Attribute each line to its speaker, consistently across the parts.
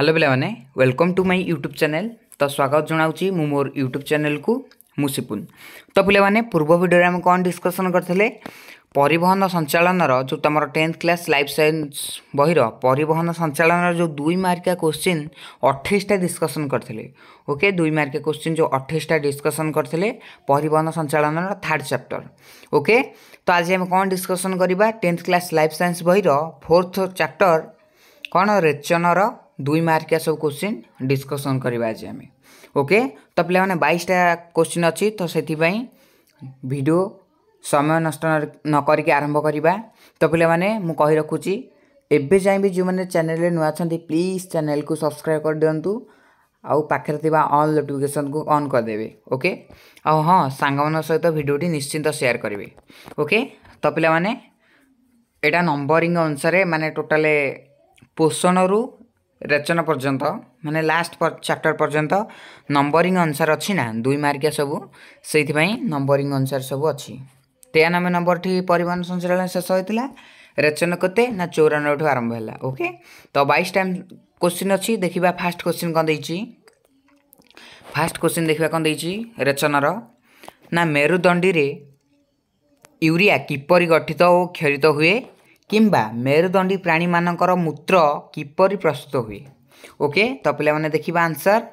Speaker 1: hello ପିଲାମାନେ welcome to my YouTube channel ତ ସ୍ୱାଗତ ଜଣାଉଛି ମୁଁ ମୋର ୟୁଟ୍ୟୁବ୍ ଚ୍ୟାନେଲ୍କୁ ମୁଁ ସିପୁନ୍ ତ ପିଲାମାନେ ପୂର୍ବ ଭିଡ଼ିଓରେ ଆମେ କ'ଣ ଡିସ୍କସନ୍ କରିଥିଲେ ପରିବହନ ସଞ୍ଚାଳନର ଯେଉଁ ତୁମର ଟେନ୍ଥ କ୍ଲାସ୍ ଲାଇଫ୍ ସାଇନ୍ସ ବହିର ପରିବହନ ସଞ୍ଚାଳନର ଯେଉଁ ଦୁଇ ମାର୍କିଆ କୋଶ୍ଚିନ୍ ଅଠେଇଶଟା ଡିସ୍କସନ୍ କରିଥିଲେ ଓକେ ଦୁଇ ମାର୍କିଆ କୋଶ୍ଚିନ୍ ଯେଉଁ ଅଠେଇଶଟା ଡିସ୍କସନ୍ କରିଥିଲେ ପରିବହନ ସଞ୍ଚାଳନର ଥାର୍ଡ଼ ଚାପ୍ଟର ଓକେ ତ ଆଜି ଆମେ କ'ଣ ଡିସ୍କସନ୍ କରିବା ଟେନ୍ଥ କ୍ଲାସ୍ ଲାଇଫ୍ ସାଇନ୍ସ ବହିର ଫୋର୍ଥ ଚାପ୍ଟର କ'ଣ ରେଚନର दुई मार्किया सब क्वेश्चन डिस्कसन करवा आम ओके तो पे बैसटा क्वेश्चन अच्छी तो से भिड समय नष्ट नक आरंभ करवा तो पे मुझे रखुची एवं जाए भी जो मैंने चैनल नुआ अच्छा प्लीज चैनल को सब्सक्राइब कर दिंतु आखिर पाखे अल नोटिफिकेसन को अन् करदे ओके आँ सांग सहित भिडटी निश्चिंत सेयार करेंगे ओके तो पे यहाँ नंबरिंग अनुसार मैंने टोटाल पोषण रू ରେଚନ ପର୍ଯ୍ୟନ୍ତ ମାନେ ଲାଷ୍ଟ ଚାପ୍ଟର ପର୍ଯ୍ୟନ୍ତ ନମ୍ବରିଂ ଅନୁସାରେ ଅଛି ନା ଦୁଇ ମାର୍କିଆ ସବୁ ସେଇଥିପାଇଁ ନମ୍ବରିଂ ଅନୁସାରେ ସବୁ ଅଛି ତେୟାନବେ ନମ୍ବରଠି ପରିବହନ ସଞ୍ଚାଳନ ଶେଷ ହୋଇଥିଲା ରେଚନ କେତେ ନା ଚଉରାନବେଠୁ ଆରମ୍ଭ ହେଲା ଓକେ ତ ବାଇଶ ଟାଇମ୍ କୋଶ୍ଚିନ୍ ଅଛି ଦେଖିବା ଫାଷ୍ଟ କୋଶ୍ଚିନ୍ କ'ଣ ଦେଇଛି ଫାଷ୍ଟ କୋଶ୍ଚିନ୍ ଦେଖିବା କ'ଣ ଦେଇଛି ରେଚନର ନା ମେରୁଦଣ୍ଡିରେ ୟୁରିଆ କିପରି ଗଠିତ ଓ କ୍ଷରିତ ହୁଏ କିମ୍ବା ମେରୁଦଣ୍ଡୀ ପ୍ରାଣୀମାନଙ୍କର ମୂତ୍ର କିପରି ପ୍ରସ୍ତୁତ ହୁଏ ଓକେ ତ ପିଲାମାନେ ଦେଖିବା ଆନ୍ସର୍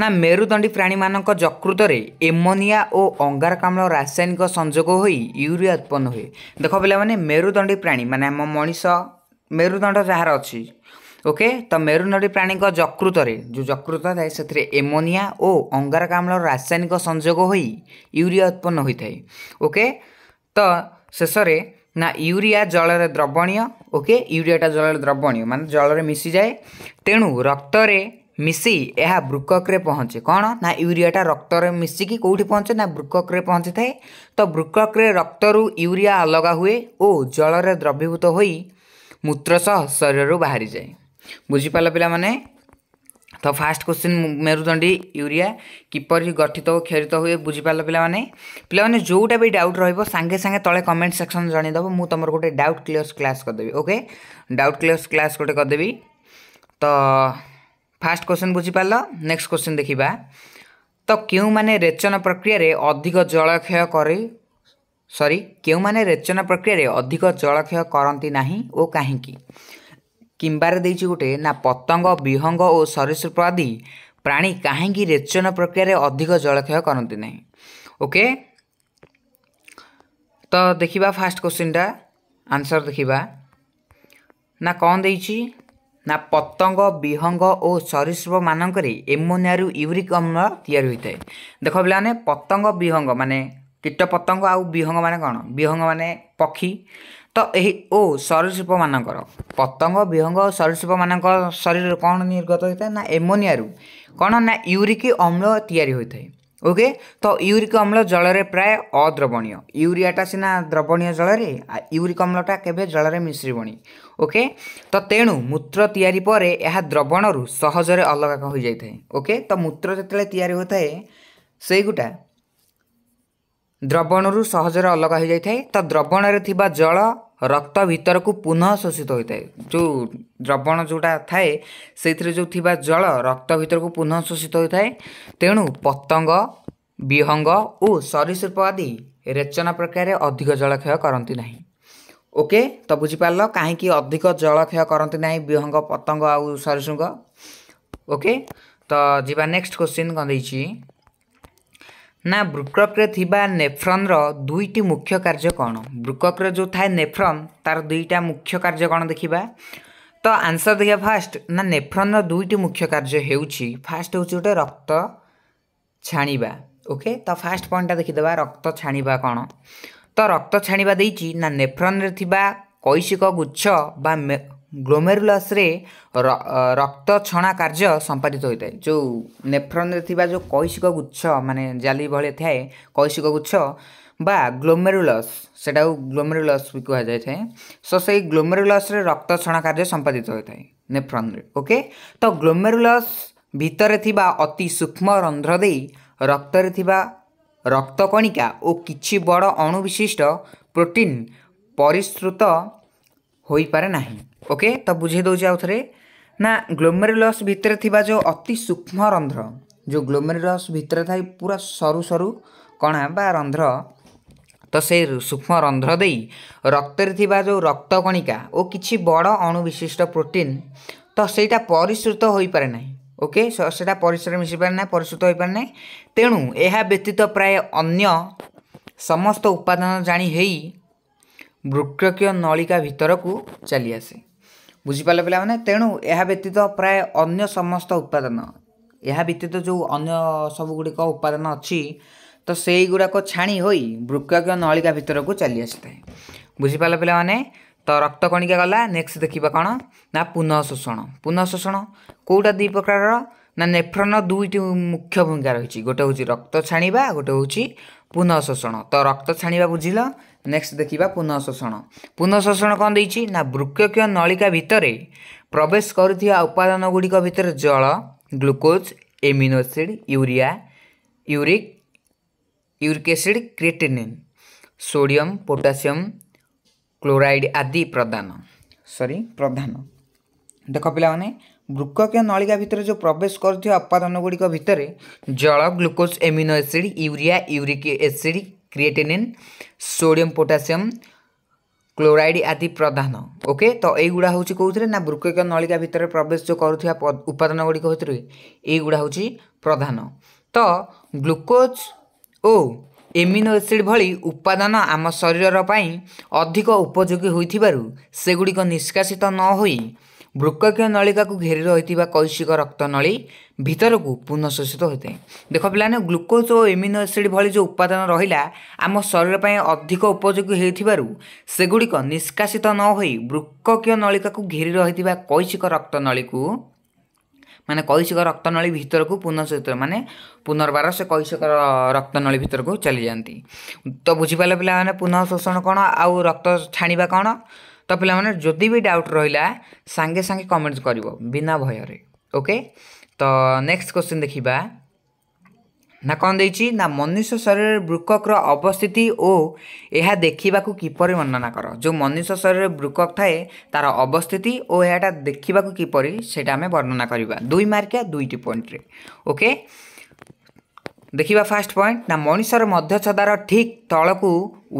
Speaker 1: ନା ମେରୁଦଣ୍ଡୀ ପ୍ରାଣୀମାନଙ୍କ ଯକୃତରେ ଏମୋନିଆ ଓ ଅଙ୍ଗାରକାମ୍ଳ ରାସାୟନିକ ସଂଯୋଗ ହୋଇ ୟୁରିଆ ଉତ୍ପନ୍ନ ହୁଏ ଦେଖ ପିଲାମାନେ ମେରୁଦଣ୍ଡୀ ପ୍ରାଣୀ ମାନେ ଆମ ମଣିଷ ମେରୁଦଣ୍ଡ ଯାହାର ଅଛି ଓକେ ତ ମେରୁଦଣ୍ଡୀ ପ୍ରାଣୀଙ୍କ ଯକୃତରେ ଯେଉଁ ଯକୃତ ଥାଏ ସେଥିରେ ଏମୋନିଆ ଓ ଅଙ୍ଗାରକାମ୍ଳ ରାସାୟନିକ ସଂଯୋଗ ହୋଇ ୟୁରିଆ ଉତ୍ପନ୍ନ ହୋଇଥାଏ ଓକେ ତ ଶେଷରେ ନା ୟୁରିଆ ଜଳରେ ଦ୍ରବଣୀୟ ଓକେ ୟୁରିଆଟା ଜଳରେ ଦ୍ରବଣୀୟ ମାନେ ଜଳରେ ମିଶିଯାଏ ତେଣୁ ରକ୍ତରେ ମିଶି ଏହା ବୃକକରେ ପହଞ୍ଚେ କ'ଣ ନା ୟୁରିଆଟା ରକ୍ତରେ ମିଶିକି କେଉଁଠି ପହଞ୍ଚେ ନା ବୃକକରେ ପହଞ୍ଚିଥାଏ ତ ବୃକକରେ ରକ୍ତରୁ ୟୁରିଆ ଅଲଗା ହୁଏ ଓ ଜଳରେ ଦ୍ରବୀଭୂତ ହୋଇ ମୂତ୍ର ସହ ଶରୀରରୁ ବାହାରିଯାଏ ବୁଝିପାରିଲ ପିଲାମାନେ ତ ଫାର୍ଷ୍ଟ କୋଶ୍ଚିନ୍ ମେରୁଦଣ୍ଡୀ ୟୁରିଆ କିପରି ଗଠିତ ଓ କ୍ଷରିତ ହୁଏ ବୁଝିପାରିଲ ପିଲାମାନେ ପିଲାମାନେ ଯେଉଁଟା ବି ଡାଉଟ୍ ରହିବ ସାଙ୍ଗେ ସାଙ୍ଗେ ତଳେ କମେଣ୍ଟ ସେକ୍ସନ୍ ଜଣାଇଦେବ ମୁଁ ତୁମର ଗୋଟେ ଡାଉଟ୍ କ୍ଲିୟର୍ସ କ୍ଲାସ୍ କରିଦେବି ଓକେ ଡାଉଟ୍ କ୍ଲିୟର୍ସ କ୍ଲାସ୍ ଗୋଟେ କରିଦେବି ତ ଫାର୍ଷ୍ଟ କୋଶ୍ଚିନ୍ ବୁଝିପାରିଲ ନେକ୍ସଟ କୋଶ୍ଚିନ୍ ଦେଖିବା ତ କେଉଁମାନେ ରେଚନ ପ୍ରକ୍ରିୟାରେ ଅଧିକ ଜଳକ୍ଷୟ କରି ସରି କେଉଁମାନେ ରେଚନ ପ୍ରକ୍ରିୟାରେ ଅଧିକ ଜଳକ୍ଷୟ କରନ୍ତି ନାହିଁ ଓ କାହିଁକି କିମ୍ବାରେ ଦେଇଛି ଗୋଟେ ନା ପତଙ୍ଗ ବିହଙ୍ଗ ଓ ସରୀସୃପ ଆଦି ପ୍ରାଣୀ କାହିଁକି ରେଚନ ପ୍ରକ୍ରିୟାରେ ଅଧିକ ଜଳକ୍ଷୟ କରନ୍ତି ନାହିଁ ଓକେ ତ ଦେଖିବା ଫାର୍ଷ୍ଟ କୋଶ୍ଚିନ୍ଟା ଆନ୍ସର୍ ଦେଖିବା ନା କ'ଣ ଦେଇଛି ନା ପତଙ୍ଗ ବିହଙ୍ଗ ଓ ସରୀସୃପମାନଙ୍କରେ ଏମୋନିଆରୁ ୟୁରିକ୍ ଅମ୍ଳ ତିଆରି ହୋଇଥାଏ ଦେଖ ପିଲାମାନେ ପତଙ୍ଗ ବିହଙ୍ଗ ମାନେ କୀଟ ପତଙ୍ଗ ଆଉ ବିହଙ୍ଗ ମାନେ କ'ଣ ବିହଙ୍ଗ ମାନେ ପକ୍ଷୀ ତ ଏହି ଓ ସରୀସୃପମାନଙ୍କର ପତଙ୍ଗ ବିହଙ୍ଗ ଓ ସରୀସୃପମାନଙ୍କ ଶରୀରରୁ କ'ଣ ନିର୍ଗତ ହୋଇଥାଏ ନା ଏମୋନିଆରୁ କ'ଣ ନା ୟୁରିକ ଅମ୍ଳ ତିଆରି ହୋଇଥାଏ ଓକେ ତ ୟୁରିକ ଅମ୍ଳ ଜଳରେ ପ୍ରାୟ ଅଦ୍ରବଣୀୟ ୟୁରିଆଟା ସିନା ଦ୍ରବଣୀୟ ଜଳରେ ୟୁରିକ ଅମ୍ଳଟା କେବେ ଜଳରେ ମିଶ୍ରିବଣି ଓକେ ତ ତେଣୁ ମୂତ୍ର ତିଆରି ପରେ ଏହା ଦ୍ରବଣରୁ ସହଜରେ ଅଲଗା ହୋଇଯାଇଥାଏ ଓକେ ତ ମୂତ୍ର ଯେତେବେଳେ ତିଆରି ହୋଇଥାଏ ସେଇଗୁଟା ଦ୍ରବଣରୁ ସହଜରେ ଅଲଗା ହୋଇଯାଇଥାଏ ତ ଦ୍ରବଣରେ ଥିବା ଜଳ ରକ୍ତ ଭିତରକୁ ପୁନଃ ଶୋଷିତ ହୋଇଥାଏ ଯେଉଁ ଦ୍ରବଣ ଯେଉଁଟା ଥାଏ ସେଇଥିରେ ଯେଉଁ ଥିବା ଜଳ ରକ୍ତ ଭିତରକୁ ପୁନଃ ଶୋଷିତ ହୋଇଥାଏ ତେଣୁ ପତଙ୍ଗ ବିହଙ୍ଗ ଓ ସରୀସୃପ ଆଦି ରେଚନା ପ୍ରକ୍ରିୟାରେ ଅଧିକ ଜଳକ୍ଷୟ କରନ୍ତି ନାହିଁ ଓକେ ତ ବୁଝିପାରିଲ କାହିଁକି ଅଧିକ ଜଳକ୍ଷୟ କରନ୍ତି ନାହିଁ ବିହଙ୍ଗ ପତଙ୍ଗ ଆଉ ସରୀସୃଙ୍ଗ ଓକେ ତ ଯିବା ନେକ୍ସଟ କ୍ୱେଶ୍ଚିନ୍ କ'ଣ ଦେଇଛି ନା ବ୍ରୁକକ୍ରେ ଥିବା ନେଫ୍ରନ୍ର ଦୁଇଟି ମୁଖ୍ୟ କାର୍ଯ୍ୟ କ'ଣ ବ୍ରୁକକ୍ରେ ଯେଉଁ ଥାଏ ନେଫ୍ରନ୍ ତା'ର ଦୁଇଟା ମୁଖ୍ୟ କାର୍ଯ୍ୟ କ'ଣ ଦେଖିବା ତ ଆନ୍ସର ଦେଖିବା ଫାଷ୍ଟ ନା ନେଫ୍ରନ୍ର ଦୁଇଟି ମୁଖ୍ୟ କାର୍ଯ୍ୟ ହେଉଛି ଫାଷ୍ଟ ହେଉଛି ଗୋଟେ ରକ୍ତ ଛାଣିବା ଓକେ ତ ଫାଷ୍ଟ ପଏଣ୍ଟଟା ଦେଖିଦେବା ରକ୍ତ ଛାଣିବା କ'ଣ ତ ରକ୍ତ ଛାଣିବା ଦେଇଛି ନା ନେଫ୍ରନ୍ରେ ଥିବା କୈଶିକ ଗୁଚ୍ଛ ବା ଗ୍ଲୋମେରୁଲସ୍ରେ ରକ୍ତ ଛଣା କାର୍ଯ୍ୟ ସମ୍ପାଦିତ ହୋଇଥାଏ ଯେଉଁ ନେଫ୍ରନ୍ରେ ଥିବା ଯେଉଁ କୈଶିକ ଗୁଚ୍ଛ ମାନେ ଜାଲି ଭଳି ଥାଏ କୈଶିକ ଗୁଚ୍ଛ ବା ଗ୍ଲୋମେରୁଲସ୍ ସେଇଟାକୁ ଗ୍ଲୋମେରୁଲସ୍ ବି କୁହାଯାଇଥାଏ ସୋ ସେଇ ଗ୍ଲୋମେରୁଲସ୍ରେ ରକ୍ତ ଛଣା କାର୍ଯ୍ୟ ସମ୍ପାଦିତ ହୋଇଥାଏ ନେଫ୍ରନ୍ରେ ଓକେ ତ ଗ୍ଲୋମେରୁଲସ୍ ଭିତରେ ଥିବା ଅତି ସୂକ୍ଷ୍ମ ରନ୍ଧ୍ର ଦେଇ ରକ୍ତରେ ଥିବା ରକ୍ତକଣିକା ଓ କିଛି ବଡ଼ ଅଣୁବିଶିଷ୍ଟ ପ୍ରୋଟିନ୍ ପରିସୃତ ହୋଇପାରେ ନାହିଁ ଓକେ ତ ବୁଝେଇ ଦେଉଛି ଆଉ ଥରେ ନା ଗ୍ଲୋମେରୁଲସ୍ ଭିତରେ ଥିବା ଯେଉଁ ଅତି ସୂକ୍ଷ୍ମ ରନ୍ଧ୍ର ଯେଉଁ ଗ୍ଲୋମେରୁଲସ୍ ଭିତରେ ଥାଏ ପୁରା ସରୁ ସରୁ କଣା ବା ରନ୍ଧ୍ର ତ ସେଇ ସୂକ୍ଷ୍ମ ରନ୍ଧ୍ର ଦେଇ ରକ୍ତରେ ଥିବା ଯେଉଁ ରକ୍ତକଣିକା ଓ କିଛି ବଡ଼ ଅଣୁବିଶିଷ୍ଟ ପ୍ରୋଟିନ୍ ତ ସେଇଟା ପରିସୃତ ହୋଇପାରେ ନାହିଁ ଓକେ ସେଇଟା ପରିସରରେ ମିଶିପାରେ ନାହିଁ ପରିସୃତ ହୋଇପାରେ ନାହିଁ ତେଣୁ ଏହା ବ୍ୟତୀତ ପ୍ରାୟ ଅନ୍ୟ ସମସ୍ତ ଉପାଦାନ ଜାଣି ହେଇ ବୃକ୍ଷକୀୟ ନଳିକା ଭିତରକୁ ଚାଲିଆସେ ବୁଝିପାରିଲେ ପିଲାମାନେ ତେଣୁ ଏହା ବ୍ୟତୀତ ପ୍ରାୟ ଅନ୍ୟ ସମସ୍ତ ଉତ୍ପାଦନ ଏହା ବ୍ୟତୀତ ଯେଉଁ ଅନ୍ୟ ସବୁ ଗୁଡ଼ିକ ଉତ୍ପାଦନ ଅଛି ତ ସେଇଗୁଡ଼ାକ ଛାଣି ହୋଇ ବୃକ୍ଷକୀୟ ନଳିକା ଭିତରକୁ ଚାଲି ଆସିଥାଏ ବୁଝିପାରିଲେ ପିଲାମାନେ ତ ରକ୍ତ କଣିକା ଗଲା ନେକ୍ସଟ ଦେଖିବା କ'ଣ ନା ପୁନଃ ଶୋଷଣ ପୁନଃ ଶୋଷଣ କେଉଁଟା ଦୁଇ ପ୍ରକାରର ନା ନେଫ୍ରନ ଦୁଇଟି ମୁଖ୍ୟ ଭୂମିକା ରହିଛି ଗୋଟେ ହେଉଛି ରକ୍ତ ଛାଣିବା ଗୋଟେ ହେଉଛି ପୁନଃ ଶୋଷଣ ତ ରକ୍ତ ଛାଣିବା ବୁଝିଲ ନେକ୍ସଟ ଦେଖିବା ପୁନଃ ଶୋଷଣ ପୁନଃ ଶୋଷଣ କ'ଣ ଦେଇଛି ନା ବୃକ୍ଷକୀୟ ନଳିକା ଭିତରେ ପ୍ରବେଶ କରୁଥିବା ଉପାଦାନ ଗୁଡ଼ିକ ଭିତରେ ଜଳ glucose amino acid urea uric uric acid creatinine sodium potassium chloride ଆଦି ପ୍ରଦାନ ସରି ପ୍ରଧାନ ଦେଖ ପିଲାମାନେ ବୃକ୍ଷକୀୟ ନଳିକା ଭିତରେ ଯେଉଁ ପ୍ରବେଶ କରୁଥିବା ଉପାଦାନ ଗୁଡ଼ିକ ଭିତରେ ଜଳ glucose amino acid urea uric acid creatinine sodium potassium chloride আদি প্রধান ওকে তো এইগুড়া হচ্ছে কোথায় না বৃক্ষক নলিকা ভিতরে প্রবেশ যে করুয়া উপাদান গুড়ি ভিতরে এইগুড়া হচ্ছে প্রধান তো গ্লুকোজ ও এমিনো এসিড ভি উপাদান আম শরীর অধিক উপযোগী হয়ে সেগুড়ি নিষ্কাশিত নহয়ে ବୃକକ୍ଷ ନଳିକାକୁ ଘେରି ରହିଥିବା କୈଶିକ ରକ୍ତ ନଳୀ ଭିତରକୁ ପୁନଃଶୋଷିତ ହୋଇଥାଏ ଦେଖ ପିଲାମାନେ ଗ୍ଲୁକୋଜ୍ ଓ ଏମିନୋ ଏସିଡ଼୍ ଭଳି ଯେଉଁ ଉପାଦାନ ରହିଲା ଆମ ଶରୀର ପାଇଁ ଅଧିକ ଉପଯୋଗୀ ହେଉଥିବାରୁ ସେଗୁଡ଼ିକ ନିଷ୍କାସିତ ନ ହୋଇ ବୃକକୀୟ ନଳିକାକୁ ଘେରି ରହିଥିବା କୈଶିକ ରକ୍ତ ନଳୀକୁ ମାନେ କୈଶିକ ରକ୍ତନଳୀ ଭିତରକୁ ପୁନଃଶୋଚିତ ମାନେ ପୁନର୍ବାର ସେ କୈଶିକ ରକ୍ତନଳୀ ଭିତରକୁ ଚାଲିଯାଆନ୍ତି ତ ବୁଝିପାରିଲେ ପିଲାମାନେ ପୁନଃ ଶୋଷଣ କ'ଣ ଆଉ ରକ୍ତ ଛାଣିବା କ'ଣ ତ ପିଲାମାନେ ଯଦି ବି ଡାଉଟ୍ ରହିଲା ସାଙ୍ଗେ ସାଙ୍ଗେ କମେଣ୍ଟ କରିବ ବିନା ଭୟରେ ଓକେ ତ ନେକ୍ସଟ କ୍ୱେଶ୍ଚିନ୍ ଦେଖିବା ନା କ'ଣ ଦେଇଛି ନା ମନୁଷ୍ୟ ଶରୀରରେ ବୃକକର ଅବସ୍ଥିତି ଓ ଏହା ଦେଖିବାକୁ କିପରି ବର୍ଣ୍ଣନା କର ଯେଉଁ ମନୁଷ୍ୟ ଶରୀରରେ ବୃକକ ଥାଏ ତା'ର ଅବସ୍ଥିତି ଓ ଏହାଟା ଦେଖିବାକୁ କିପରି ସେଇଟା ଆମେ ବର୍ଣ୍ଣନା କରିବା ଦୁଇ ମାର୍କିଆ ଦୁଇଟି ପଏଣ୍ଟରେ ଓକେ ଦେଖିବା ଫାଷ୍ଟ ପଏଣ୍ଟ ନା ମଣିଷର ମଧ୍ୟଚ୍ଛଦାର ଠିକ୍ ତଳକୁ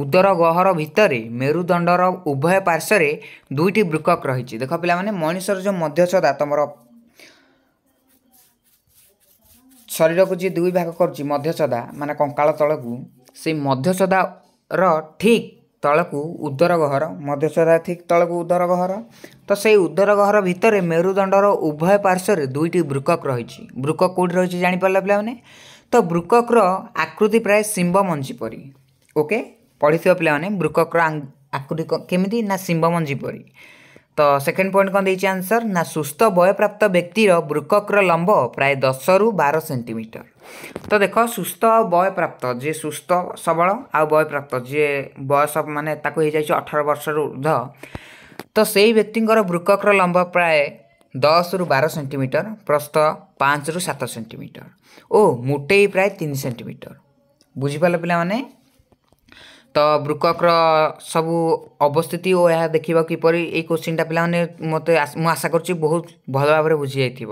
Speaker 1: ଉଦର ଗହର ଭିତରେ ମେରୁଦଣ୍ଡର ଉଭୟ ପାର୍ଶ୍ୱରେ ଦୁଇଟି ବୃକକ୍ ରହିଛି ଦେଖ ପିଲାମାନେ ମଣିଷର ଯେଉଁ ମଧ୍ୟଚ୍ଛଦା ତୁମର ଶରୀରକୁ ଯିଏ ଦୁଇ ଭାଗ କରୁଛି ମଧ୍ୟଚ୍ଛଦା ମାନେ କଙ୍କାଳ ତଳକୁ ସେଇ ମଧ୍ୟଚ୍ଛଦାର ଠିକ୍ ତଳକୁ ଉଦର ଗହର ମଧ୍ୟଚ୍ଛଦା ଠିକ୍ ତଳକୁ ଉଦର ଗହର ତ ସେଇ ଉଦର ଗହର ଭିତରେ ମେରୁଦଣ୍ଡର ଉଭୟ ପାର୍ଶ୍ୱରେ ଦୁଇଟି ବୃକକ୍ ରହିଛି ବୃକକ୍ କେଉଁଠି ରହିଛି ଜାଣିପାରିଲା ପିଲାମାନେ ତ ବ୍ରୁକକ୍ର ଆକୃତି ପ୍ରାୟ ଶିମ୍ବ ମଞ୍ଜି ପରି ଓକେ ପଢ଼ିଥିବା ପିଲାମାନେ ବ୍ରୁକକ୍ର ଆକୃତି କେମିତି ନା ଶିମ୍ବ ମଞ୍ଜି ପରି ତ ସେକେଣ୍ଡ ପଏଣ୍ଟ କ'ଣ ଦେଇଛି ଆନ୍ସର ନା ସୁସ୍ଥ ବୟପ୍ରାପ୍ତ ବ୍ୟକ୍ତିର ବୃକକ୍ର ଲମ୍ବ ପ୍ରାୟ ଦଶରୁ ବାର ସେଣ୍ଟିମିଟର ତ ଦେଖ ସୁସ୍ଥ ଆଉ ବୟପ୍ରାପ୍ତ ଯିଏ ସୁସ୍ଥ ସବଳ ଆଉ ବୟପ୍ରାପ୍ତ ଯିଏ ବୟସ ମାନେ ତାକୁ ହେଇଯାଇଛି ଅଠର ବର୍ଷରୁ ଉର୍ଦ୍ଧ ତ ସେଇ ବ୍ୟକ୍ତିଙ୍କର ବୃକକ୍ର ଲମ୍ବ ପ୍ରାୟ दस रु बार सेन्टिमिटर प्रस्थ पाँच रु सात सेन्टिमिटर ओ मोटे प्राय तीन सेन्टिमिटर बुझिपार पाने ତ ବ୍ରୁକକ୍ର ସବୁ ଅବସ୍ଥିତି ଓ ଏହା ଦେଖିବା କିପରି ଏଇ କୋଶ୍ଚିନ୍ଟା ପିଲାମାନେ ମୋତେ ମୁଁ ଆଶା କରୁଛି ବହୁତ ଭଲ ଭାବରେ ବୁଝିଯାଇଥିବ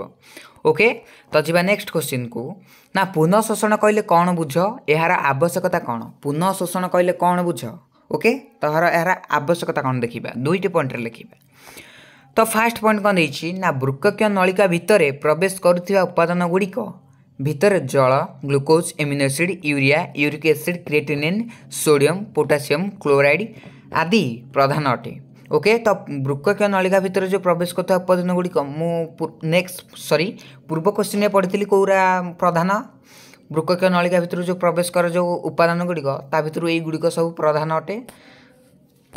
Speaker 1: ଓକେ ତ ଯିବା ନେକ୍ସଟ କୋଶ୍ଚିନ୍କୁ ନା ପୁନଃ ଶୋଷଣ କହିଲେ କ'ଣ ବୁଝ ଏହାର ଆବଶ୍ୟକତା କ'ଣ ପୁନଃ ଶୋଷଣ କହିଲେ କ'ଣ ବୁଝ ଓକେ ତହାର ଏହାର ଆବଶ୍ୟକତା କ'ଣ ଦେଖିବା ଦୁଇଟି ପଏଣ୍ଟରେ ଲେଖିବା ତ ଫାଷ୍ଟ ପଏଣ୍ଟ କ'ଣ ଦେଇଛି ନା ବୃକକୀୟ ନଳିକା ଭିତରେ ପ୍ରବେଶ କରୁଥିବା ଉପାଦାନ ଗୁଡ଼ିକ ଭିତରେ ଜଳ glucose amino acid urea uric acid creatinine sodium potassium chloride ଆଦି ପ୍ରଧାନ ଅଟେ ଓକେ ତ ବୃକକୀୟ ନଳିକା ଭିତରେ ଯେଉଁ ପ୍ରବେଶ କରୁଥିବା ଉପାଦାନ ଗୁଡ଼ିକ ମୁଁ ନେକ୍ସଟ ସରି ପୂର୍ବ କ୍ୱେଶ୍ଚିନ୍ରେ ପଢ଼ିଥିଲି କେଉଁରା ପ୍ରଧାନ ବୃକକୀୟ ନଳିକା ଭିତରୁ ଯେଉଁ ପ୍ରବେଶ କର ଯେଉଁ ଉପାଦାନ ଗୁଡ଼ିକ ତା ଭିତରୁ ଏଇଗୁଡ଼ିକ ସବୁ ପ୍ରଧାନ ଅଟେ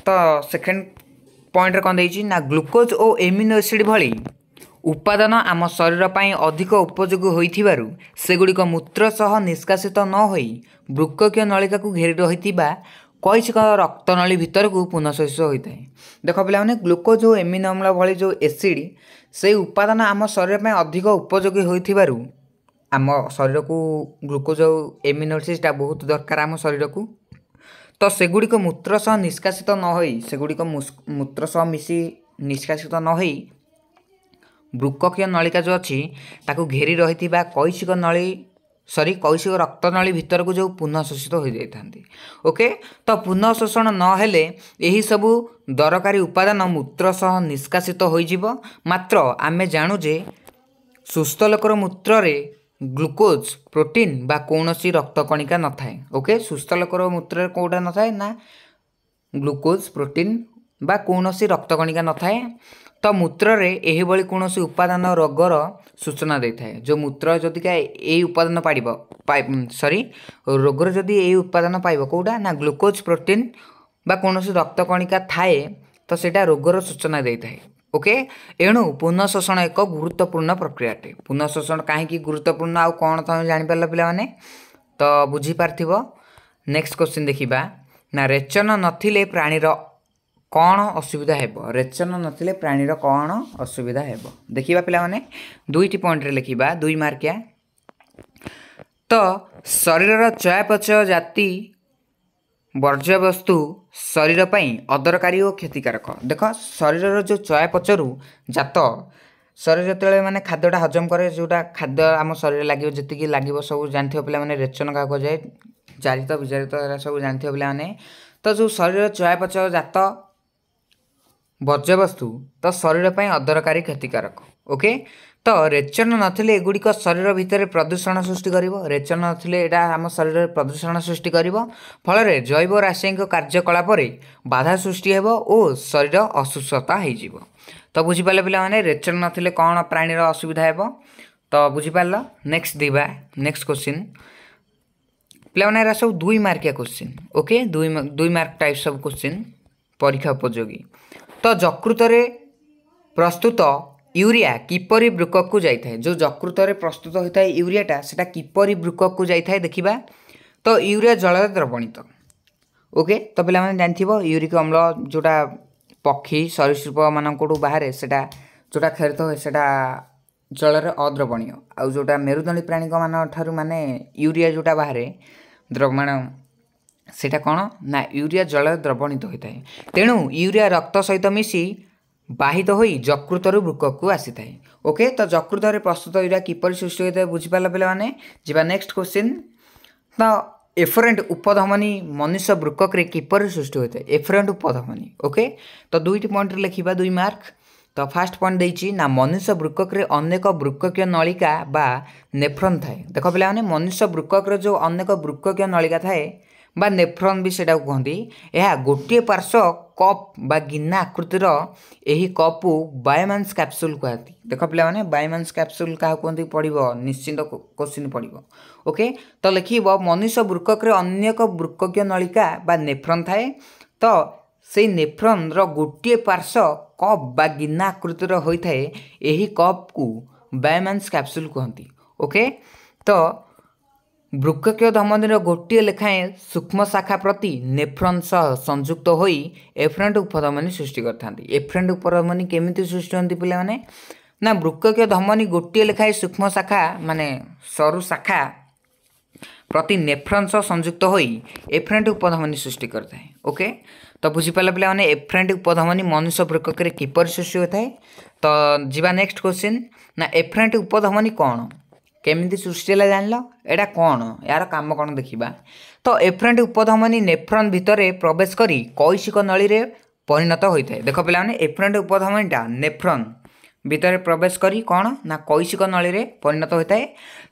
Speaker 1: ତ ସେକେଣ୍ଡ ପଏଣ୍ଟରେ କ'ଣ ଦେଇଛି ନା ଗ୍ଲୁକୋଜ୍ ଓ ଏମିନୋ ଏସିଡ଼୍ ଭଳି ଉପାଦାନ ଆମ ଶରୀର ପାଇଁ ଅଧିକ ଉପଯୋଗୀ ହୋଇଥିବାରୁ ସେଗୁଡ଼ିକ ମୂତ୍ର ସହ ନିଷ୍କାସିତ ନହୋଇ ବୃକ୍ଷକୀୟ ନଳିକାକୁ ଘେରି ରହିଥିବା କୈଶିକ ରକ୍ତନଳୀ ଭିତରକୁ ପୁନଃଶୋଷ ହୋଇଥାଏ ଦେଖ ପିଲାମାନେ ଗ୍ଲୁକୋଜ୍ ଓ ଏମିନୋ ଅମ୍ଳ ଭଳି ଯେଉଁ ଏସିଡ଼୍ ସେଇ ଉପାଦାନ ଆମ ଶରୀର ପାଇଁ ଅଧିକ ଉପଯୋଗୀ ହୋଇଥିବାରୁ ଆମ ଶରୀରକୁ ଗ୍ଲୁକୋଜ୍ ଓ ଏମିନୋସିସ୍ଟା ବହୁତ ଦରକାର ଆମ ଶରୀରକୁ ତ ସେଗୁଡ଼ିକ ମୂତ୍ର ସହ ନିଷ୍କାସିତ ନ ହୋଇ ସେଗୁଡ଼ିକ ମୂତ୍ର ସହ ମିଶି ନିଷ୍କାସିତ ନ ହୋଇ ବୃକକୀୟ ନଳିକା ଯେଉଁ ଅଛି ତାକୁ ଘେରି ରହିଥିବା କୈଶିକ ନଳୀ ସରି କୈଶିକ ରକ୍ତ ନଳୀ ଭିତରକୁ ଯେଉଁ ପୁନଃ ଶୋଷିତ ହୋଇଯାଇଥାନ୍ତି ଓକେ ତ ପୁନଃ ଶୋଷଣ ନହେଲେ ଏହିସବୁ ଦରକାରୀ ଉପାଦାନ ମୂତ୍ର ସହ ନିଷ୍କାସିତ ହୋଇଯିବ ମାତ୍ର ଆମେ ଜାଣୁ ଯେ ସୁସ୍ଥ ଲୋକର ମୂତ୍ରରେ ଗ୍ଲୁକୋଜ୍ ପ୍ରୋଟିନ୍ ବା କୌଣସି ରକ୍ତକଣିକା ନଥାଏ ଓକେ ସୁସ୍ଥ ଲୋକର ମୂତ୍ରରେ କେଉଁଟା ନଥାଏ ନା ଗ୍ଲୁକୋଜ୍ ପ୍ରୋଟିନ୍ ବା କୌଣସି ରକ୍ତକଣିକା ନଥାଏ ତ ମୂତ୍ରରେ ଏହିଭଳି କୌଣସି ଉପାଦାନ ରୋଗର ସୂଚନା ଦେଇଥାଏ ଯେଉଁ ମୂତ୍ର ଯଦିକା ଏଇ ଉପାଦାନ ପାଇବ ସରି ରୋଗରେ ଯଦି ଏଇ ଉପାଦାନ ପାଇବ କେଉଁଟା ନା ଗ୍ଲୁକୋଜ୍ ପ୍ରୋଟିନ୍ ବା କୌଣସି ରକ୍ତକଣିକା ଥାଏ ତ ସେଇଟା ରୋଗର ସୂଚନା ଦେଇଥାଏ ଓକେ ଏଣୁ ପୁନଃ ଶୋଷଣ ଏକ ଗୁରୁତ୍ୱପୂର୍ଣ୍ଣ ପ୍ରକ୍ରିୟାଟେ ପୁନଃ ଶୋଷଣ କାହିଁକି ଗୁରୁତ୍ୱପୂର୍ଣ୍ଣ ଆଉ କ'ଣ ତୁମେ ଜାଣିପାରିଲ ପିଲାମାନେ ତ ବୁଝିପାରିଥିବ ନେକ୍ସଟ କ୍ୱେଶ୍ଚିନ୍ ଦେଖିବା ନା ରେଚନ ନଥିଲେ ପ୍ରାଣୀର କ'ଣ ଅସୁବିଧା ହେବ ରେଚନ ନଥିଲେ ପ୍ରାଣୀର କ'ଣ ଅସୁବିଧା ହେବ ଦେଖିବା ପିଲାମାନେ ଦୁଇଟି ପଏଣ୍ଟରେ ଲେଖିବା ଦୁଇ ମାର୍କିଆ ତ ଶରୀରର ଚୟାପଚୟ ଜାତି ବର୍ଜ୍ୟବସ୍ତୁ ଶରୀର ପାଇଁ ଅଦରକାରୀ ଓ କ୍ଷତିକାରକ ଦେଖ ଶରୀରର ଯେଉଁ ଚୟାପଚରୁ ଜାତ ଶରୀର ଯେତେବେଳେ ମାନେ ଖାଦ୍ୟଟା ହଜମ କରେ ଯେଉଁଟା ଖାଦ୍ୟ ଆମ ଶରୀରରେ ଲାଗିବ ଯେତିକି ଲାଗିବ ସବୁ ଜାଣିଥିବ ପିଲାମାନେ ରେଚନ କାହାକୁ ଯାଏ ଜାରିତ ବିଜାରିତ ଏରା ସବୁ ଜାଣିଥିବ ପିଲାମାନେ ତ ଯେଉଁ ଶରୀର ଚୟାପଚୟ ଜାତ ବର୍ଜ୍ୟବସ୍ତୁ ତ ଶରୀର ପାଇଁ ଅଦରକାରୀ କ୍ଷତିକାରକ ଓକେ ତ ରେଚନ ନଥିଲେ ଏଗୁଡ଼ିକ ଶରୀର ଭିତରେ ପ୍ରଦୂଷଣ ସୃଷ୍ଟି କରିବ ରେଚନ ନଥିଲେ ଏଇଟା ଆମ ଶରୀରରେ ପ୍ରଦୂଷଣ ସୃଷ୍ଟି କରିବ ଫଳରେ ଜୈବ ରାସାୟନିକ କାର୍ଯ୍ୟକଳାପରେ ବାଧା ସୃଷ୍ଟି ହେବ ଓ ଶରୀର ଅସୁସ୍ଥତା ହେଇଯିବ ତ ବୁଝିପାରିଲେ ପିଲାମାନେ ରେଚନ ନଥିଲେ କ'ଣ ପ୍ରାଣୀର ଅସୁବିଧା ହେବ ତ ବୁଝିପାରିଲ ନେକ୍ସଟ ଯିବା ନେକ୍ସଟ କୋଶ୍ଚିନ୍ ପିଲାମାନେ ଏରା ସବୁ ଦୁଇ ମାର୍କିଆ କୋଶ୍ଚିନ୍ ଓକେ ଦୁଇ ଦୁଇ ମାର୍କ ଟାଇପ୍ ସବୁ କୋଶ୍ଚିନ୍ ପରୀକ୍ଷା ଉପଯୋଗୀ ତ ଯକୃତରେ ପ୍ରସ୍ତୁତ ୟୁରିଆ କିପରି ବୃକକୁ ଯାଇଥାଏ ଯେଉଁ ଯକୃତରେ ପ୍ରସ୍ତୁତ ହୋଇଥାଏ ୟୁରିଆଟା ସେଇଟା କିପରି ବୃକକୁ ଯାଇଥାଏ ଦେଖିବା ତ ୟୁରିଆ ଜଳରେ ଦ୍ରବଣିତ ଓକେ ତ ପିଲାମାନେ ଜାଣିଥିବ ୟୁରିକ ଅମ୍ଳ ଯେଉଁଟା ପକ୍ଷୀ ସରୀସୃପମାନଙ୍କଠୁ ବାହାରେ ସେଇଟା ଯେଉଁଟା କ୍ଷରିତ ହୁଏ ସେଇଟା ଜଳରେ ଅଦ୍ରବଣୀୟ ଆଉ ଯେଉଁଟା ମେରୁଦଣ୍ଡୀ ପ୍ରାଣୀଙ୍କମାନଙ୍କ ଠାରୁ ମାନେ ୟୁରିଆ ଯେଉଁଟା ବାହାରେ ଦ୍ରବଣ ସେଇଟା କ'ଣ ନା ୟୁରିଆ ଜଳରେ ଦ୍ରବଣିତ ହୋଇଥାଏ ତେଣୁ ୟୁରିଆ ରକ୍ତ ସହିତ ମିଶି ବାହିତ ହୋଇ ଯକୃତରୁ ବୃକକୁ ଆସିଥାଏ ଓକେ ତ ଯକୃତରେ ପ୍ରସ୍ତୁତ ଏଇଟା କିପରି ସୃଷ୍ଟି ହୋଇଥାଏ ବୁଝିପାରିଲା ପିଲାମାନେ ଯିବା ନେକ୍ସଟ କୋଶ୍ଚିନ୍ ତ ଏଫରେଣ୍ଟ ଉପଧମନୀ ମନୁଷ୍ୟ ବୃକକରେ କିପରି ସୃଷ୍ଟି ହୋଇଥାଏ ଏଫରେଣ୍ଟ ଉପଧମନୀ ଓକେ ତ ଦୁଇଟି ପଏଣ୍ଟରେ ଲେଖିବା ଦୁଇ ମାର୍କ ତ ଫାଷ୍ଟ ପଏଣ୍ଟ ଦେଇଛି ନା ମନୁଷ୍ୟ ବୃକକରେ ଅନେକ ବୃକକୀୟ ନଳିକା ବା ନେଫ୍ରନ୍ ଥାଏ ଦେଖ ପିଲାମାନେ ମନୁଷ୍ୟ ବୃକକରେ ଯେଉଁ ଅନେକ ବୃକକୀୟ ନଳିକା ଥାଏ ବା ନେଫ୍ରନ୍ ବି ସେଇଟାକୁ କୁହନ୍ତି ଏହା ଗୋଟିଏ ପାର୍ଶ୍ୱ କପ୍ ବା ଗିନା ଆକୃତିର ଏହି କପ୍କୁ ବାୟୋମାନ୍ସ କ୍ୟାପସୁଲ୍ କୁହନ୍ତି ଦେଖ ପିଲାମାନେ ବାୟୋମାନ୍ସ କ୍ୟାପସୁଲ୍ କାହା କୁହନ୍ତି ପଢ଼ିବ ନିଶ୍ଚିନ୍ତ କୋଶ୍ଚିନ୍ ପଡ଼ିବ ଓକେ ତ ଲେଖିବ ମନୁଷ୍ୟ ବୃକକରେ ଅନ୍ୟ ଏକ ବୃକକୀୟ ନଳିକା ବା ନେଫ୍ରନ୍ ଥାଏ ତ ସେହି ନେଫ୍ରନ୍ର ଗୋଟିଏ ପାର୍ଶ୍ୱ କପ୍ ବା ଗିନା ଆକୃତିର ହୋଇଥାଏ ଏହି କପ୍କୁ ବାୟୋମାନ୍ସ କ୍ୟାପସୁଲ୍ କୁହନ୍ତି ଓକେ ତ ବୃକ୍ଷକ୍ଷ ଧମନୀର ଗୋଟିଏ ଲେଖାଏଁ ସୂକ୍ଷ୍ମ ଶାଖା ପ୍ରତି ନେଫ୍ରନ୍ ସହ ସଂଯୁକ୍ତ ହୋଇ ଏଫ୍ରେଣ୍ଟ ଉପଧମନୀ ସୃଷ୍ଟି କରିଥାନ୍ତି ଏଫ୍ରେଣ୍ଟ ଉପଧମନୀ କେମିତି ସୃଷ୍ଟି ହୁଅନ୍ତି ପିଲାମାନେ ନା ବୃକ୍ଷକ୍ଷ ଧମନୀ ଗୋଟିଏ ଲେଖାଏଁ ସୂକ୍ଷ୍ମ ଶାଖା ମାନେ ସରୁ ଶାଖା ପ୍ରତି ନେଫ୍ରନ୍ ସହ ସଂଯୁକ୍ତ ହୋଇ ଏଫ୍ରେଣ୍ଟ ଉପଧମନୀ ସୃଷ୍ଟି କରିଥାଏ ଓକେ ତ ବୁଝିପାରିଲା ପିଲାମାନେ ଏଫ୍ରେଣ୍ଟ ଉପଧମନୀ ମନୁଷ୍ୟ ବୃକ୍ଷକରେ କିପରି ସୃଷ୍ଟି ହୋଇଥାଏ ତ ଯିବା ନେକ୍ସଟ କୋଶ୍ଚିନ୍ ନା ଏଫ୍ରେଣ୍ଟ ଉପଧମନୀ କ'ଣ କେମିତି ସୃଷ୍ଟି ହେଲା ଜାଣିଲ ଏଇଟା କ'ଣ ଏହାର କାମ କ'ଣ ଦେଖିବା ତ ଏଫ୍ରେଣ୍ଟ ଉପଧମନୀ ନେଫ୍ରନ୍ ଭିତରେ ପ୍ରବେଶ କରି କୈଶିକ ନଳୀରେ ପରିଣତ ହୋଇଥାଏ ଦେଖ ପିଲାମାନେ ଏଫ୍ରେଣ୍ଟ ଉପଧମନୀଟା ନେଫ୍ରନ୍ ଭିତରେ ପ୍ରବେଶ କରି କ'ଣ ନା କୈଶିକ ନଳୀରେ ପରିଣତ ହୋଇଥାଏ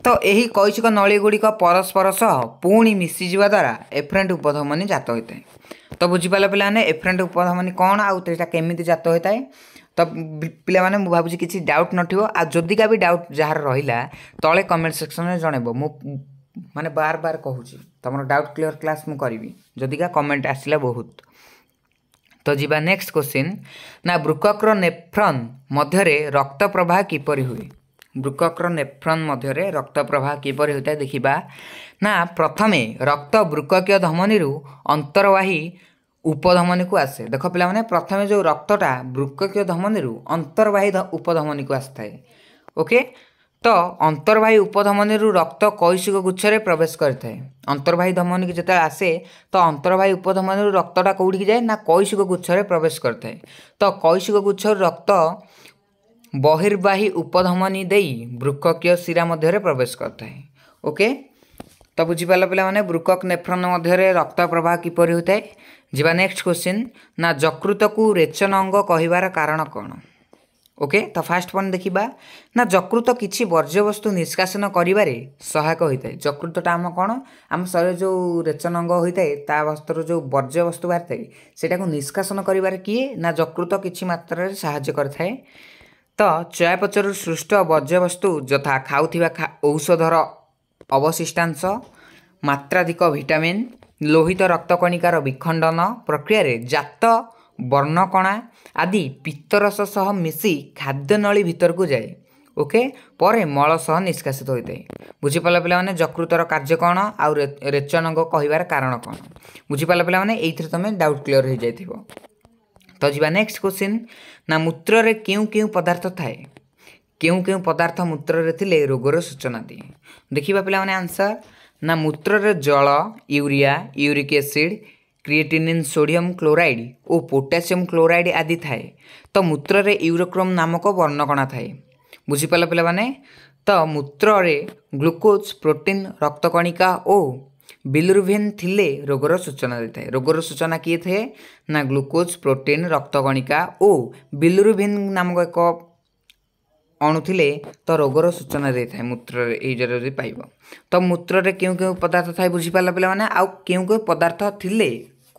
Speaker 1: ତ ଏହି କୈଶିକ ନଳୀଗୁଡ଼ିକ ପରସ୍ପର ସହ ପୁଣି ମିଶିଯିବା ଦ୍ୱାରା ଏଫ୍ରେଣ୍ଟ ଉପଧମନୀ ଜାତ ହୋଇଥାଏ ତ ବୁଝିପାରିଲ ପିଲାମାନେ ଏଫ୍ରେଣ୍ଟ ଉପଧମନୀ କ'ଣ ଆଉ ସେଇଟା କେମିତି ଜାତ ହୋଇଥାଏ ତ ପିଲାମାନେ ମୁଁ ଭାବୁଛି କିଛି ଡାଉଟ୍ ନଥିବ ଆଉ ଯଦିକା ବି ଡାଉଟ୍ ଯାହାର ରହିଲା ତଳେ କମେଣ୍ଟ ସେକ୍ସନରେ ଜଣେଇବ ମୁଁ ମାନେ ବାର ବାର କହୁଛି ତୁମର ଡାଉଟ୍ କ୍ଲିଅର କ୍ଲାସ୍ ମୁଁ କରିବି ଯଦିକା କମେଣ୍ଟ ଆସିଲା ବହୁତ ତ ଯିବା ନେକ୍ସଟ କୋଶ୍ଚିନ୍ ନା ବୃକକର ନେଫ୍ରନ୍ ମଧ୍ୟରେ ରକ୍ତ ପ୍ରବାହ କିପରି ହୁଏ ବୃକକର ନେଫ୍ରନ୍ ମଧ୍ୟରେ ରକ୍ତ ପ୍ରବାହ କିପରି ହୋଇଥାଏ ଦେଖିବା ନା ପ୍ରଥମେ ରକ୍ତ ବୃକକୀୟ ଧମନୀରୁ ଅନ୍ତର୍ବାହୀ ଉପଧମନୀକୁ ଆସେ ଦେଖ ପିଲାମାନେ ପ୍ରଥମେ ଯେଉଁ ରକ୍ତଟା ବୃକକୀୟ ଧମନୀରୁ ଅନ୍ତର୍ବାହୀ ଉପଧମନୀକୁ ଆସିଥାଏ ଓକେ ତ ଅନ୍ତର୍ବାହୀ ଉପଧମନୀରୁ ରକ୍ତ କୈଶିକ ଗୁଚ୍ଛରେ ପ୍ରବେଶ କରିଥାଏ ଅନ୍ତର୍ବାହୀ ଧମନୀକୁ ଯେତେବେଳେ ଆସେ ତ ଅନ୍ତର୍ବାହୀ ଉପଧମନୀରୁ ରକ୍ତଟା କେଉଁଠିକି ଯାଏ ନା କୈଶିକ ଗୁଚ୍ଛରେ ପ୍ରବେଶ କରିଥାଏ ତ କୈଶିକ ଗୁଚ୍ଛରୁ ରକ୍ତ বহির্বাহী উপধমনী দেই বৃক্ষকীয় শিরা মধ্যে প্রবেশ করতে ওকে ତ ବୁଝିପାରିଲେ ପିଲାମାନେ ବ୍ରୁକକ୍ ନେଫ୍ରନ୍ ମଧ୍ୟରେ ରକ୍ତ ପ୍ରବାହ କିପରି ହୋଇଥାଏ ଯିବା ନେକ୍ସଟ କ୍ୱେଶ୍ଚିନ୍ ନା ଯକୃତକୁ ରେଚନ ଅଙ୍ଗ କହିବାର କାରଣ କ'ଣ ଓକେ ତ ଫାଷ୍ଟ ପଏଣ୍ଟ ଦେଖିବା ନା ଯକୃତ କିଛି ବର୍ଜ୍ୟବସ୍ତୁ ନିଷ୍କାସନ କରିବାରେ ସହାୟକ ହୋଇଥାଏ ଯକୃତଟା ଆମ କ'ଣ ଆମ ଶରୀର ଯେଉଁ ରେଚନ ଅଙ୍ଗ ହୋଇଥାଏ ତା ବସ୍ତୁରୁ ଯେଉଁ ବର୍ଜ୍ୟବସ୍ତୁ ବାହାରିଥାଏ ସେଇଟାକୁ ନିଷ୍କାସନ କରିବାରେ କିଏ ନା ଯକୃତ କିଛି ମାତ୍ରାରେ ସାହାଯ୍ୟ କରିଥାଏ ତ ଚୟାପଚରୁ ସୃଷ୍ଟ ବର୍ଜ୍ୟବସ୍ତୁ ଯଥା ଖାଉଥିବା ଔଷଧର অবশিষ্টাংশ মাত্রাধিক ভিটামিন লোহিত রক্তকণিকার বিখণ্ডন প্রক্রিয়ায় জাত বর্ণকণা আদি পিত্তরস সহ মিশি খাদ্যনলী ভিতরকু যায় ওকে পরে মল সহ নিষ্কাশিত ହୋଇଥାଏ ବୁଝିପାରିଲା ପିଲାମାନେ ଯକୃତର କାର୍ଯ୍ୟ କ'ଣ ଆଉ ରେଚନଙ୍କ କହିବାର କାରଣ କ'ଣ ବୁଝିପାରିଲା ପିଲାମାନେ ଏଇଥିରେ ତୁମେ ଡାଉଟ୍ କ୍ଲିଅର୍ ହୋଇଯାଇଥିବ ତ ଯିବା ନେକ୍ସଟ କୋଶ୍ଚିନ୍ ନା ମୂତ୍ରରେ କେଉଁ କେଉଁ ପଦାର୍ଥ ଥାଏ କେଉଁ କେଉଁ ପଦାର୍ଥ ମୂତ୍ରରେ ଥିଲେ ରୋଗର ସୂଚନା ଦିଏ ଦେଖିବା ପିଲାମାନେ ଆନ୍ସର ନା ମୂତ୍ରରେ ଜଳ urea uric acid creatinine sodium chloride ଓ ପୋଟାସିୟମ୍ କ୍ଲୋରାଇଡ଼୍ ଆଦି ଥାଏ ତ ମୂତ୍ରରେ ୟୁରୋକ୍ରୋମ୍ ନାମକ ବର୍ଣ୍ଣକଣା ଥାଏ ବୁଝିପାରିଲ ପିଲାମାନେ ତ ମୂତ୍ରରେ ଗ୍ଲୁକୋଜ୍ ପ୍ରୋଟିନ୍ ରକ୍ତକଣିକା ଓ ବିଲୁରୁଭିନ୍ ଥିଲେ ରୋଗର ସୂଚନା ଦେଇଥାଏ ରୋଗର ସୂଚନା କିଏ ଥାଏ ନା ଗ୍ଲୁକୋଜ୍ ପ୍ରୋଟିନ୍ ରକ୍ତକଣିକା ଓ ବିଲୁରୁଭିନ୍ ନାମକ ଏକ अणुले तो रोगर सूचना दे था मूत्र पाइब तो मूत्र में क्यों क्यों पदार्थ था बुझीपाल पे मैंने आउ क्यों पदार्थ थे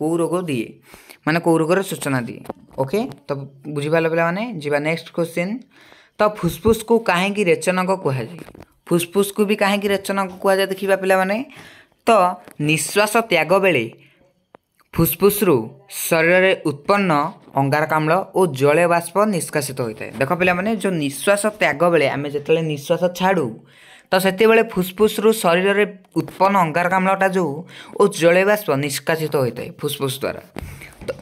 Speaker 1: कौ रोग दिए मैंने कौ रोग सूचना दिए ओके तो बुझीपाल पे मैंने जीवा नेक्स्ट क्वेश्चन तो फुसफुस को कहीं रेचनक कह फुसफुस को भी कहीं रेचनक कह देखा पे तो निश्वास त्याग बेले ଫୁସ୍ଫୁସ୍ରୁ ଶରୀରରେ ଉତ୍ପନ୍ନ ଅଙ୍ଗାରକାମ୍ଳ ଓ ଜଳୀୟବାଷ୍ପ ନିଷ୍କାସିତ ହୋଇଥାଏ ଦେଖ ପିଲାମାନେ ଯେଉଁ ନିଶ୍ୱାସ ତ୍ୟାଗ ବେଳେ ଆମେ ଯେତେବେଳେ ନିଶ୍ୱାସ ଛାଡ଼ୁ ତ ସେତେବେଳେ ଫୁସ୍ଫୁସ୍ରୁ ଶରୀରରେ ଉତ୍ପନ୍ନ ଅଙ୍ଗାରକାମ୍ଳଟା ଯେଉଁ ଓ ଜଳୀୟବାଷ୍ପ ନିଷ୍କାସିତ ହୋଇଥାଏ ଫୁସ୍ଫୁସ୍ ଦ୍ୱାରା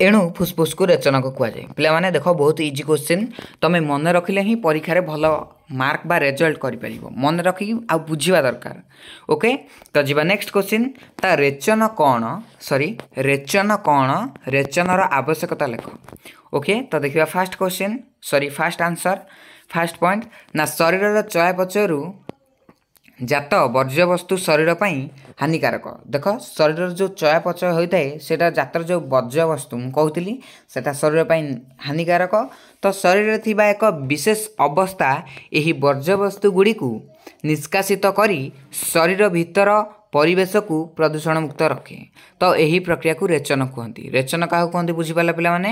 Speaker 1: ଏଣୁ ଫୁସ୍ଫୁସ୍କୁ ରେଚନକ କୁହାଯାଏ ପିଲାମାନେ ଦେଖ ବହୁତ ଇଜି କୋଶ୍ଚିନ୍ ତୁମେ ମନେ ରଖିଲେ ହିଁ ପରୀକ୍ଷାରେ ଭଲ ମାର୍କ ବା ରେଜଲ୍ଟ କରିପାରିବ ମନେ ରଖିକି ଆଉ ବୁଝିବା ଦରକାର ଓକେ ତ ଯିବା ନେକ୍ସଟ କୋଶ୍ଚିନ୍ ତା ରେଚନ କ'ଣ ସରି ରେଚନ କ'ଣ ରେଚନର ଆବଶ୍ୟକତା ଲେଖ ଓକେ ତ ଦେଖିବା first question sorry first answer first point ନା ଶରୀରର ଚୟାପଚୟରୁ ଜାତ ବର୍ଜ୍ୟବସ୍ତୁ ଶରୀର ପାଇଁ ହାନିକାରକ ଦେଖ ଶରୀରର ଯେଉଁ ଚୟାପଚୟ ହୋଇଥାଏ ସେଇଟା ଜାତର ଯେଉଁ ବର୍ଜ୍ୟବସ୍ତୁ ମୁଁ କହୁଥିଲି ସେଇଟା ଶରୀର ପାଇଁ ହାନିକାରକ ତ ଶରୀରରେ ଥିବା ଏକ ବିଶେଷ ଅବସ୍ଥା ଏହି ବର୍ଜ୍ୟବସ୍ତୁ ଗୁଡ଼ିକୁ ନିଷ୍କାସିତ କରି ଶରୀର ଭିତର ପରିବେଶକୁ ପ୍ରଦୂଷଣମୁକ୍ତ ରଖେ ତ ଏହି ପ୍ରକ୍ରିୟାକୁ ରେଚନ କୁହନ୍ତି ରେଚନ କାହାକୁ କୁହନ୍ତି ବୁଝିପାରିଲା ପିଲାମାନେ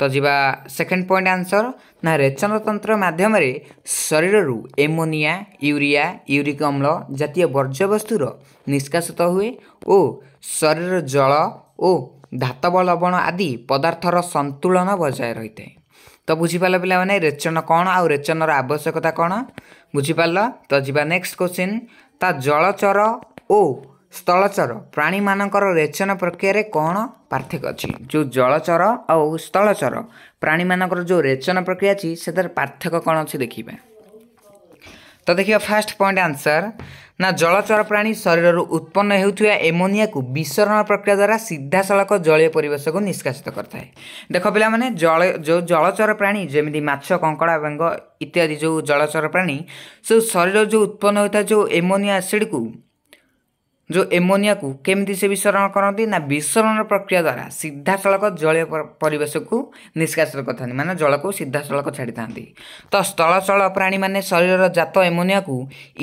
Speaker 1: ତ ଯିବା ସେକେଣ୍ଡ ପଏଣ୍ଟ ଆନ୍ସର ନା ରେଚନତନ୍ତ୍ର ମାଧ୍ୟମରେ ଶରୀରରୁ ଏମୋନିଆ ୟୁରିଆ ୟୁରିକ ଅମ୍ଳ ଜାତୀୟ ବର୍ଜ୍ୟବସ୍ତୁର ନିଷ୍କାସିତ ହୁଏ ଓ ଶରୀରର ଜଳ ଓ ଧାତବ ଲବଣ ଆଦି ପଦାର୍ଥର ସନ୍ତୁଳନ ବଜାୟ ରହିଥାଏ ତ ବୁଝିପାରିଲ ପିଲାମାନେ ରେଚନ କ'ଣ ଆଉ ରେଚନର ଆବଶ୍ୟକତା କ'ଣ ବୁଝିପାରିଲ ତ ଯିବା ନେକ୍ସଟ କୋଶ୍ଚିନ୍ ତା ଜଳଚର ଓ ସ୍ଥଳଚର ପ୍ରାଣୀମାନଙ୍କର ରେଚନ ପ୍ରକ୍ରିୟାରେ କ'ଣ ପାର୍ଥକ୍ୟ ଅଛି ଯେଉଁ ଜଳଚର ଆଉ ସ୍ଥଳଚର ପ୍ରାଣୀମାନଙ୍କର ଯେଉଁ ରେଚନ ପ୍ରକ୍ରିୟା ଅଛି ସେଥିରେ ପାର୍ଥକ୍ୟ କ'ଣ ଅଛି ଦେଖିବା ତ ଦେଖିବା ଫାଷ୍ଟ ପଏଣ୍ଟ ଆନ୍ସର୍ ନା ଜଳଚର ପ୍ରାଣୀ ଶରୀରରୁ ଉତ୍ପନ୍ନ ହେଉଥିବା ଏମୋନିଆକୁ ବିସରଣ ପ୍ରକ୍ରିୟା ଦ୍ୱାରା ସିଧାସଳଖ ଜଳୀୟ ପରିବେଶକୁ ନିଷ୍କାସିତ କରିଥାଏ ଦେଖ ପିଲାମାନେ ଜଳ ଯେଉଁ ଜଳଚର ପ୍ରାଣୀ ଯେମିତି ମାଛ କଙ୍କଡ଼ା ବେଙ୍ଗ ଇତ୍ୟାଦି ଯେଉଁ ଜଳଚର ପ୍ରାଣୀ ସେ ଶରୀରରୁ ଯେଉଁ ଉତ୍ପନ୍ନ ହୋଇଥାଏ ଯେଉଁ ଏମୋନିଆ ଆସିଡ଼୍କୁ ଯେଉଁ ଏମୋନିଆକୁ କେମିତି ସେ ବିଶରଣ କରନ୍ତି ନା ବିଶରଣ ପ୍ରକ୍ରିୟା ଦ୍ୱାରା ସିଧାସଳଖ ଜଳୀୟ ପରିବେଶକୁ ନିଷ୍କାସନ କରିଥାନ୍ତି ମାନେ ଜଳକୁ ସିଧାସଳଖ ଛାଡ଼ିଥାନ୍ତି ତ ସ୍ଥଳଚଳ ପ୍ରାଣୀମାନେ ଶରୀରର ଜାତ ଏମୋନିଆକୁ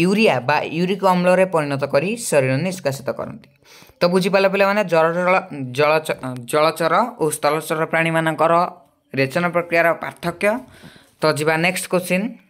Speaker 1: ୟୁରିଆ ବା ୟୁରିକ ଅମ୍ଳରେ ପରିଣତ କରି ଶରୀର ନିଷ୍କାସିତ କରନ୍ତି ତ ବୁଝିପାରିଲେ ପିଲାମାନେ ଜଳଚଳ ଜଳଚର ଓ ସ୍ଥଳଚର ପ୍ରାଣୀମାନଙ୍କର ରେଚନ ପ୍ରକ୍ରିୟାର ପାର୍ଥକ୍ୟ ତ ଯିବା ନେକ୍ସଟ କୋଶ୍ଚିନ୍